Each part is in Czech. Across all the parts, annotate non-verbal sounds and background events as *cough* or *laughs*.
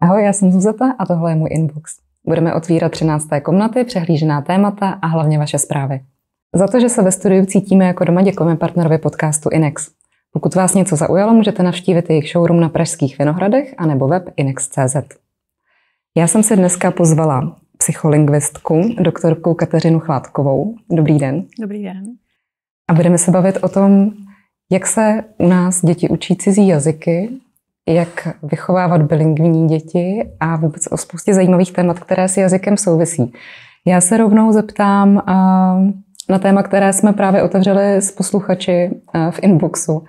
Ahoj, já jsem Zuzeta a tohle je můj inbox. Budeme otvírat 13. komnaty, přehlížená témata a hlavně vaše zprávy. Za to, že se ve studiu cítíme jako doma, děkujeme partnerovi podcastu Inex. Pokud vás něco zaujalo, můžete navštívit jejich showroom na Pražských Vinohradech anebo web inex.cz. Já jsem se dneska pozvala psycholingvistku, doktorku Kateřinu Chládkovou. Dobrý den. Dobrý den. A budeme se bavit o tom, jak se u nás děti učí cizí jazyky, jak vychovávat bilingvní děti a vůbec o spoustě zajímavých témat, které s jazykem souvisí. Já se rovnou zeptám na téma, které jsme právě otevřeli s posluchači v inboxu.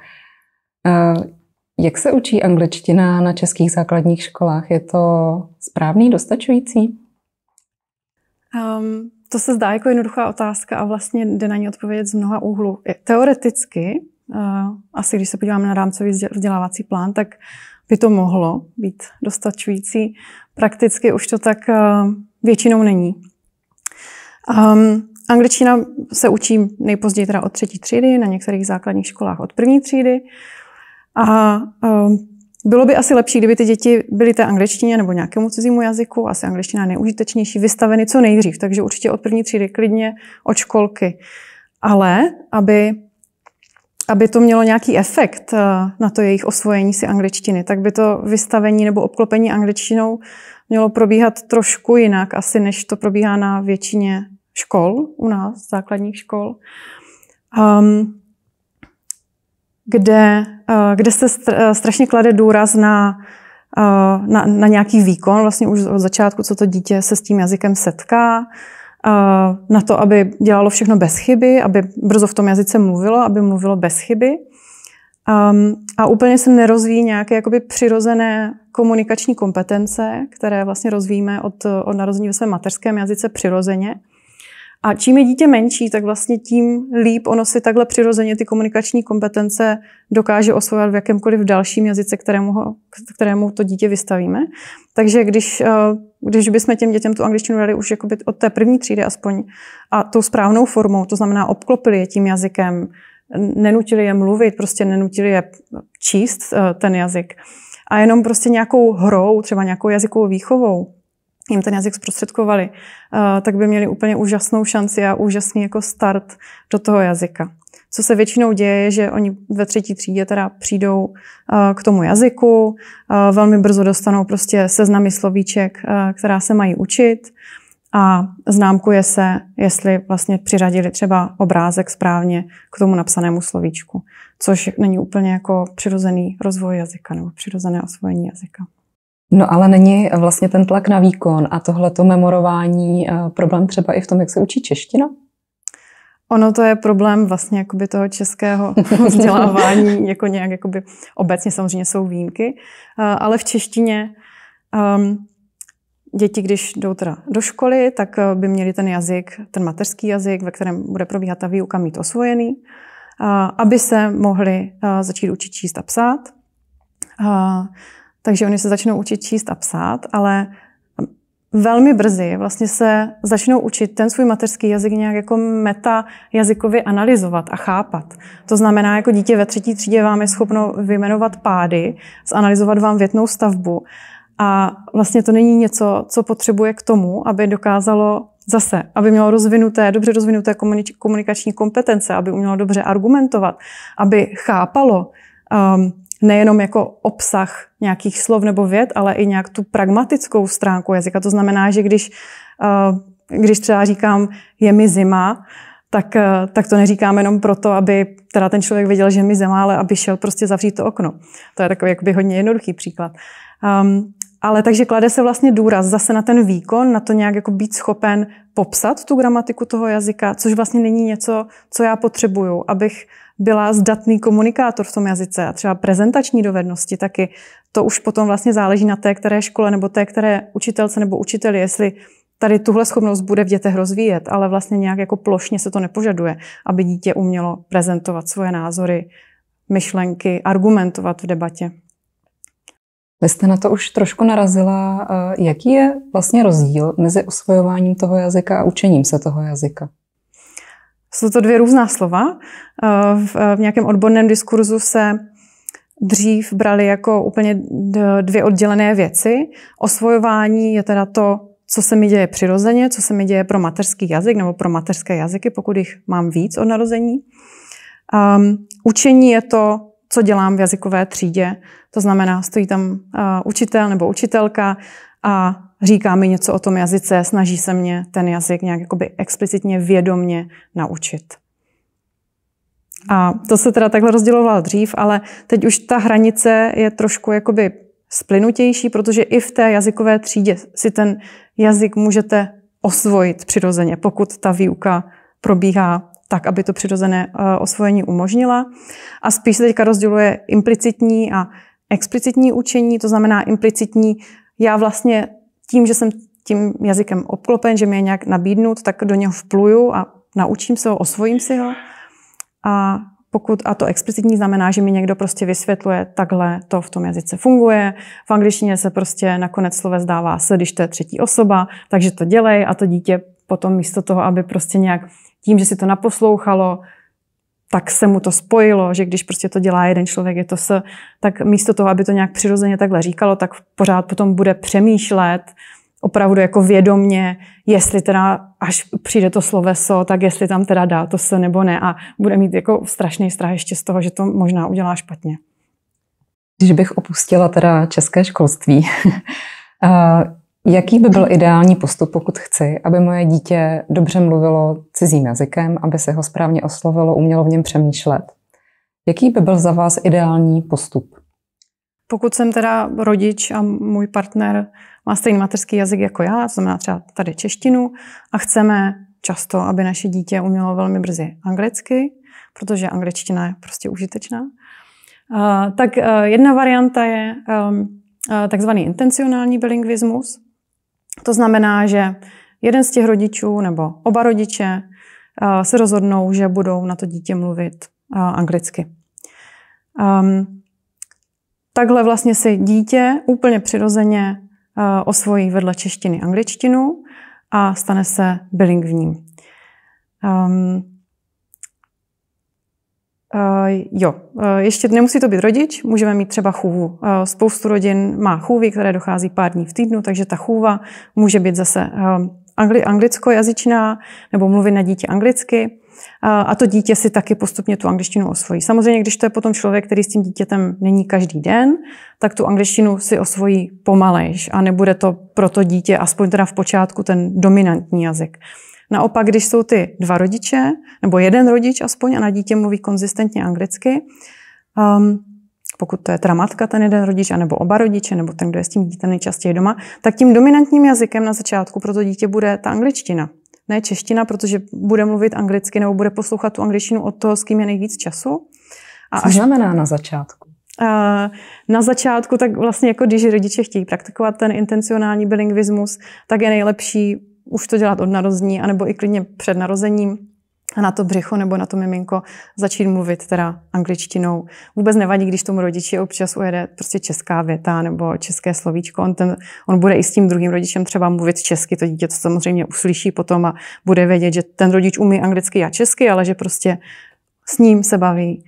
Jak se učí angličtina na českých základních školách? Je to správný, dostačující? Um, to se zdá jako jednoduchá otázka a vlastně jde na ní odpovědět z mnoha úhlů. Teoreticky, uh, asi když se podíváme na rámcový vzdělávací plán, tak by to mohlo být dostačující. Prakticky už to tak uh, většinou není. Um, angličtina se učí nejpozději teda od třetí třídy, na některých základních školách od první třídy. A um, bylo by asi lepší, kdyby ty děti byly té angličtině nebo nějakému cizímu jazyku, asi angličtina je nejužitečnější, vystaveny co nejdřív, takže určitě od první třídy klidně od školky. Ale aby, aby to mělo nějaký efekt eh, na to jejich osvojení si angličtiny, tak by to vystavení nebo obklopení angličtinou mělo probíhat trošku jinak, asi než to probíhá na většině škol u nás, základních škol. Um, kde, eh, kde se eh, strašně klade důraz na, eh, na, na nějaký výkon, vlastně už od začátku, co to dítě se s tím jazykem setká, na to, aby dělalo všechno bez chyby, aby brzo v tom jazyce mluvilo, aby mluvilo bez chyby. Um, a úplně se nerozvíjí nějaké jakoby přirozené komunikační kompetence, které vlastně rozvíjíme od, od narození ve svém mateřském jazyce přirozeně. A čím je dítě menší, tak vlastně tím líp ono si takhle přirozeně ty komunikační kompetence dokáže osvojit v jakémkoliv dalším jazyce, kterému, ho, kterému to dítě vystavíme. Takže když, eh, když bychom těm dětem tu angličtinu dali už od té první třídy aspoň a tou správnou formou, to znamená obklopili je tím jazykem, nenutili je mluvit, prostě nenutili je číst eh, ten jazyk, a jenom prostě nějakou hrou, třeba nějakou jazykovou výchovou, jim ten jazyk zprostředkovali, eh, tak by měli úplně úžasnou šanci a úžasný jako start do toho jazyka. Co se většinou děje, je, že oni ve třetí třídě teda přijdou eh, k tomu jazyku, eh, velmi brzo dostanou prostě seznamy slovíček, která se mají učit a známkuje se, jestli vlastně přiřadili třeba obrázek správně k tomu napsanému slovíčku, což není úplně jako přirozený rozvoj jazyka nebo přirozené osvojení jazyka. No ale není vlastně ten tlak na výkon a tohleto memorování eh, problém třeba i v tom, jak se učí čeština? Ono to je problém vlastně jakoby toho českého *laughs* vzdělávání, jako nějak jakoby obecně samozřejmě jsou výjimky, eh, ale v češtině um, děti, když jdou teda do školy, tak eh, by měli ten jazyk, ten mateřský jazyk, ve kterém bude probíhat ta výuka, mít osvojený, aby se mohli začít učit číst a psát. Takže oni se začnou učit číst a psát, ale velmi brzy vlastně se začnou učit ten svůj mateřský jazyk nějak jako meta jazykově analyzovat a chápat. To znamená, jako dítě ve třetí třídě vám je schopno vyjmenovat pády, zanalizovat vám větnou stavbu. A vlastně to není něco, co potřebuje k tomu, aby dokázalo zase, aby mělo rozvinuté, dobře rozvinuté komunikační kompetence, aby umělo dobře argumentovat, aby chápalo um, nejenom jako obsah nějakých slov nebo věd, ale i nějak tu pragmatickou stránku jazyka. To znamená, že když, eh, když třeba říkám, je mi zima, tak, eh, tak to neříkám jenom proto, aby teda ten člověk věděl, že mi zima, ale aby šel prostě zavřít to okno. To je takový jakoby hodně jednoduchý příklad. Um, ale takže klade se vlastně důraz zase na ten výkon, na to nějak jako být schopen popsat tu gramatiku toho jazyka, což vlastně není něco, co já potřebuju, abych byla zdatný komunikátor v tom jazyce a třeba prezentační dovednosti taky. To už potom vlastně záleží na té, které škole nebo té, které učitelce nebo učiteli, jestli tady tuhle schopnost bude v dětech rozvíjet, ale vlastně nějak jako plošně se to nepožaduje, aby dítě umělo prezentovat svoje názory, myšlenky, argumentovat v debatě. Vy jste na to už trošku narazila. Jaký je vlastně rozdíl mezi osvojováním toho jazyka a učením se toho jazyka? Jsou to dvě různá slova. Eh, eh, v nějakém odborném diskurzu se dřív brali jako úplně dvě oddělené věci. Osvojování je teda to, co se mi děje přirozeně, co se mi děje pro mateřský jazyk nebo pro mateřské jazyky, pokud jich mám víc od narození. Um, učení je to, co dělám v jazykové třídě. To znamená, stojí tam eh, učitel nebo učitelka a říká mi něco o tom jazyce, snaží se mě ten jazyk nějak jakoby explicitně vědomně naučit. A to se teda takhle rozdělovalo dřív, ale teď už ta hranice je trošku jakoby splynutější, protože i v té jazykové třídě si ten jazyk můžete osvojit přirozeně, pokud ta výuka probíhá tak, aby to přirozené eh, osvojení umožnila. A spíš se teďka rozděluje implicitní a explicitní učení, to znamená implicitní, já vlastně tím, že jsem tím jazykem obklopen, že mi je nějak nabídnut, tak do něho vpluju a naučím se ho, osvojím si ho. A pokud, a to explicitní znamená, že mi někdo prostě vysvětluje, takhle to v tom jazyce funguje. V angličtině se prostě nakonec slove zdává, se, když to je třetí osoba, takže to dělej a to dítě potom místo toho, aby prostě nějak tím, že si to naposlouchalo, tak se mu to spojilo, že když prostě to dělá jeden člověk, je to s, tak místo toho, aby to nějak přirozeně takhle říkalo, tak pořád potom bude přemýšlet opravdu jako vědomně, jestli teda až přijde to sloveso, tak jestli tam teda dá to se nebo ne a bude mít jako strašný strach ještě z toho, že to možná udělá špatně. Když bych opustila teda české školství, *laughs* eh, Jaký by byl ideální postup, pokud chci, aby moje dítě dobře mluvilo cizím jazykem, aby se ho správně oslovilo, umělo v něm přemýšlet? Jaký by byl za vás ideální postup? Pokud jsem teda rodič a můj partner má stejný mateřský jazyk jako já, to znamená třeba tady češtinu, a chceme často, aby naše dítě umělo velmi brzy anglicky, protože angličtina je prostě užitečná, eh, tak eh, jedna varianta je ehm, eh, takzvaný intencionální bilingvismus, to znamená, že jeden z těch rodičů nebo oba rodiče eh, se rozhodnou, že budou na to dítě mluvit eh, anglicky. Um, takhle vlastně si dítě úplně přirozeně eh, osvojí vedle češtiny angličtinu a stane se bilingvním. Um, Uh, jo, uh, ještě nemusí to být rodič, můžeme mít třeba chůvu. Uh, spoustu rodin má chůvy, které dochází pár dní v týdnu, takže ta chůva může být zase angli- jazyčná nebo mluvit na dítě anglicky. A to dítě si taky postupně tu angličtinu osvojí. Samozřejmě, když to je potom člověk, který s tím dítětem není každý den, tak tu angličtinu si osvojí pomalejš a nebude to pro to dítě, aspoň teda v počátku, ten dominantní jazyk. Naopak, když jsou ty dva rodiče, nebo jeden rodič aspoň a na dítě mluví konzistentně anglicky, um, pokud to je teda matka, ten jeden rodič, anebo oba rodiče, nebo ten, kdo je s tím dítě nejčastěji doma, tak tím dominantním jazykem na začátku pro to dítě bude ta angličtina. Ne čeština, protože bude mluvit anglicky nebo bude poslouchat tu angličtinu od toho, s kým je nejvíc času. A Co až... znamená na začátku? Na začátku, tak vlastně jako když rodiče chtějí praktikovat ten intencionální bilingvismus, tak je nejlepší už to dělat od narození, anebo i klidně před narozením a na to břicho nebo na to miminko začít mluvit teda angličtinou. Vůbec nevadí, když tomu rodiči občas ujede prostě česká věta nebo české slovíčko. On, ten, on bude i s tím druhým rodičem třeba mluvit česky, to dítě to samozřejmě uslyší potom a bude vědět, že ten rodič umí anglicky a česky, ale že prostě s ním se baví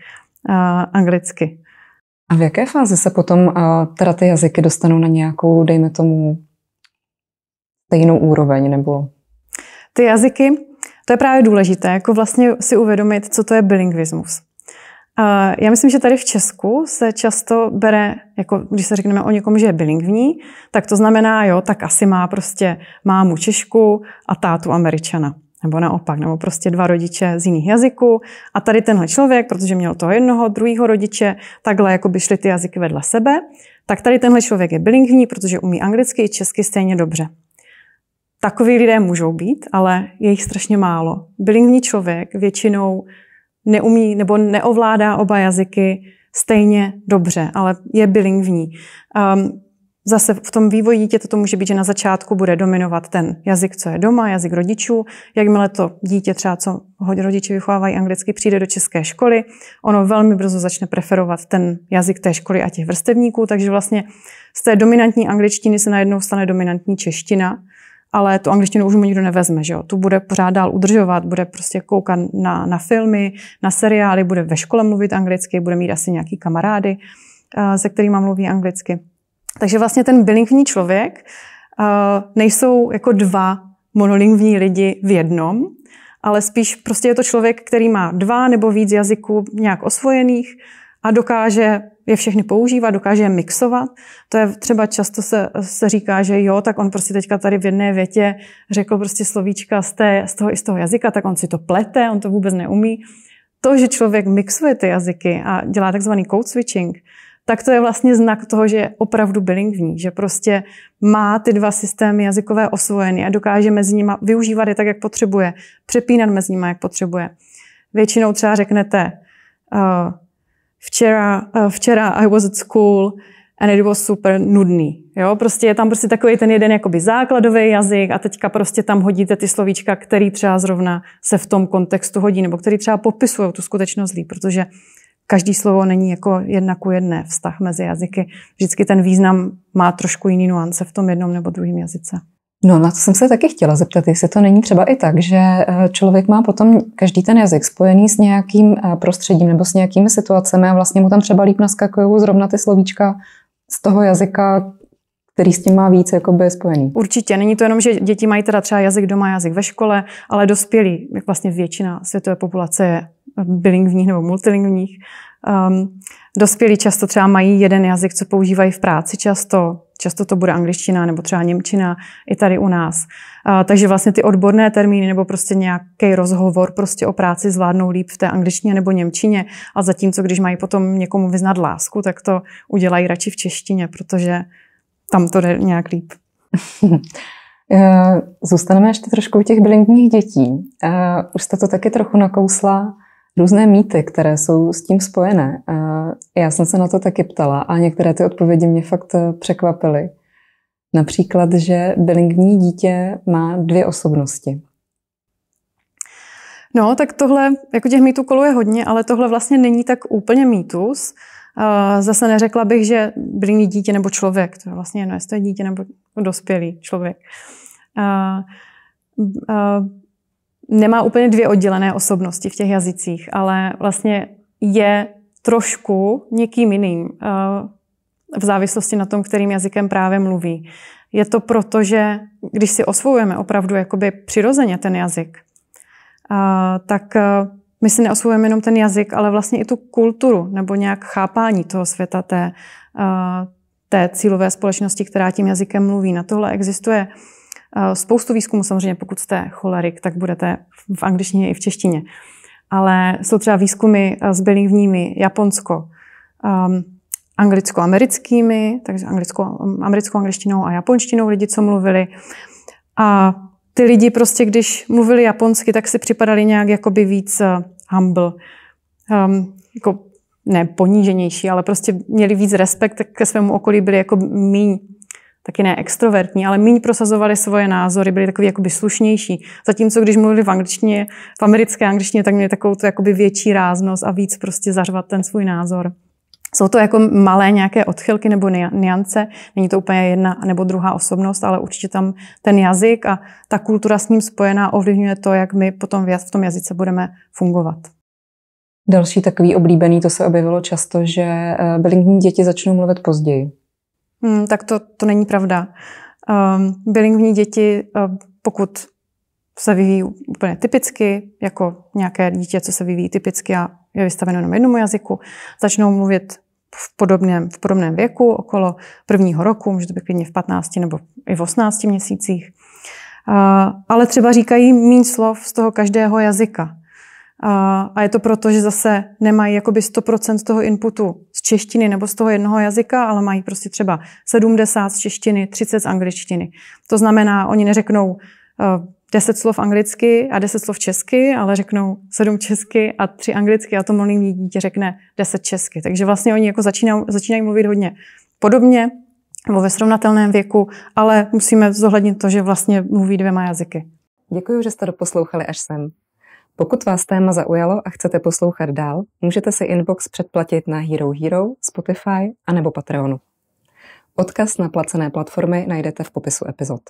uh, anglicky. A v jaké fázi se potom uh, teda ty jazyky dostanou na nějakou, dejme tomu, na jinou úroveň nebo... Ty jazyky, to je právě důležité, jako vlastně si uvědomit, co to je bilingvismus. Já myslím, že tady v Česku se často bere, jako když se řekneme o někom, že je bilingvní, tak to znamená, jo, tak asi má prostě mámu Češku a tátu Američana. Nebo naopak, nebo prostě dva rodiče z jiných jazyků. A tady tenhle člověk, protože měl toho jednoho, druhého rodiče, takhle jako by šly ty jazyky vedle sebe, tak tady tenhle člověk je bilingvní, protože umí anglicky i česky stejně dobře. Takový lidé můžou být, ale je jich strašně málo. Bilingvní člověk většinou neumí nebo neovládá oba jazyky stejně dobře, ale je bilingvní. Um, ehm, zase v tom vývoji dítěte to může být, že na začátku bude dominovat ten jazyk, co je doma, jazyk rodičů. Jakmile to dítě třeba, co hodně rodiče vychovávají anglicky, přijde do české školy, ono velmi brzo začne preferovat ten jazyk té školy a těch vrstevníků, takže vlastně z té dominantní angličtiny se najednou stane dominantní čeština ale tu angličtinu už mu nikdo nevezme, že jo? Tu bude pořád dál udržovat, bude prostě koukat na, na filmy, na seriály, bude ve škole mluvit anglicky, bude mít asi nějaký kamarády, eh, se kterými mluví anglicky. Takže vlastně ten bilingvní člověk eh, nejsou jako dva monolingvní lidi v jednom, ale spíš prostě je to člověk, který má dva nebo víc jazyků nějak osvojených, a dokáže je všechny používat, dokáže je mixovat. To je třeba často se, se říká, že jo, tak on prostě teďka tady v jedné větě řekl prostě slovíčka z, té, z toho i z toho jazyka, tak on si to plete, on to vůbec neumí. To, že člověk mixuje ty jazyky a dělá takzvaný code switching, tak to je vlastně znak toho, že je opravdu bilingvní, že prostě má ty dva systémy jazykové osvojeny a dokáže mezi nimi využívat je tak, jak potřebuje, přepínat mezi nimi, jak potřebuje. Většinou třeba řeknete, eh, včera, uh, včera I was at school and it was super nudný. Jo, prostě je tam prostě takový ten jeden jakoby základový jazyk a teďka prostě tam hodíte ty slovíčka, který třeba zrovna se v tom kontextu hodí, nebo který třeba popisují tu skutečnost líp, protože každý slovo není jako jedna ku jedné vztah mezi jazyky. Vždycky ten význam má trošku jiný nuance v tom jednom nebo druhém jazyce. No na to jsem se taky chtěla zeptat, jestli to není třeba i tak, že eh, člověk má potom každý ten jazyk spojený s nějakým eh, prostředím nebo s nějakými situacemi a vlastně mu tam třeba líp naskakují zrovna ty slovíčka z toho jazyka, který s tím má víc jakoby spojený. Určitě. Není to jenom, že děti mají teda třeba jazyk doma, jazyk ve škole, ale dospělí, jak vlastně většina světové populace je bilingvních nebo multilingvních, um, dospělí často třeba mají jeden jazyk, co používají v práci často, Často to bude angličtina nebo třeba němčina i tady u nás. A, takže vlastně ty odborné termíny nebo prostě nějaký rozhovor prostě o práci zvládnou líp v té angličtině nebo němčině. A zatímco, když mají potom někomu vyznat lásku, tak to udělají radši v češtině, protože tam to jde nějak líp. *laughs* Eh, zůstaneme ještě trošku u těch bilingvních dětí. Eh, už jste to taky trochu nakousla různé mýty, které jsou s tím spojené. Já jsem se na to taky ptala a některé ty odpovědi mě fakt eh, překvapily. Například, že bilingvní dítě má dvě osobnosti. No, tak tohle, jako těch mýtů koluje hodně, ale tohle vlastně není tak úplně mýtus. Zase neřekla bych, že bilingvní dítě nebo člověk, to je vlastně jedno, jestli to je dítě nebo dospělý člověk nemá úplně dvě oddělené osobnosti v těch jazycích, ale vlastně je trošku někým jiným eh, v závislosti na tom, kterým jazykem právě mluví. Je to proto, že když si osvojujeme opravdu jakoby přirozeně ten jazyk, eh, tak eh, my si neosvojujeme jenom ten jazyk, ale vlastně i tu kulturu nebo nějak chápání toho světa, té, té cílové společnosti, která tím jazykem mluví. Na tohle existuje Eh, spoustu výzkumů samozřejmě, pokud jste cholerik, tak budete v angličtině i v češtině. Ale jsou třeba výzkumy s eh, bilingvními Japonsko, um, anglicko-americkými, takže anglicko, mm, americkou angličtinou a japonštinou lidi, co mluvili. A ty lidi prostě, když mluvili japonsky, tak si připadali nějak jakoby víc eh, humble. Um, jako ne poníženější, ale prostě měli víc respekt, ke svému okolí byli jako míň taky ne extrovertní, ale méně prosazovali svoje názory, byli takový jakoby slušnější. Zatímco když mluvili v angličtině, v americké angličtině, tak měli takovou to jakoby větší ráznost a víc prostě zařvat ten svůj názor. Jsou to jako malé nějaké odchylky nebo niance, není to úplně jedna nebo druhá osobnost, ale určitě tam ten jazyk a ta kultura s ním spojená ovlivňuje to, jak my potom v tom jazyce budeme fungovat. Další takový oblíbený, to se objevilo často, že eh, bilingvní děti začnou mluvit později. Hmm, tak to, to není pravda. Um, bilingvní děti, um, pokud se vyvíjí úplně typicky, jako nějaké dítě, co se vyvíjí typicky a je vystaveno jenom jednomu jazyku, začnou mluvit v podobném, v podobném věku, okolo prvního roku, může to být klidně v 15 nebo i v 18 měsících. Uh, ale třeba říkají méně slov z toho každého jazyka. A, a je to proto, že zase nemají jakoby 100% z toho inputu z češtiny nebo z toho jednoho jazyka, ale mají prostě třeba 70 z češtiny, 30 z angličtiny. To znamená, oni neřeknou uh, eh, 10 slov anglicky a 10 slov česky, ale řeknou 7 česky a 3 anglicky a to mluvný dítě řekne 10 česky. Takže vlastně oni jako začínají, začínají mluvit hodně podobně nebo ve srovnatelném věku, ale musíme zohlednit to, že vlastně mluví dvěma jazyky. Děkuji, že jste doposlouchali až sem. Pokud vás téma zaujalo a chcete poslouchat dál, můžete si inbox předplatit na Hero Hero, Spotify a nebo Patreonu. Odkaz na placené platformy najdete v popisu epizod.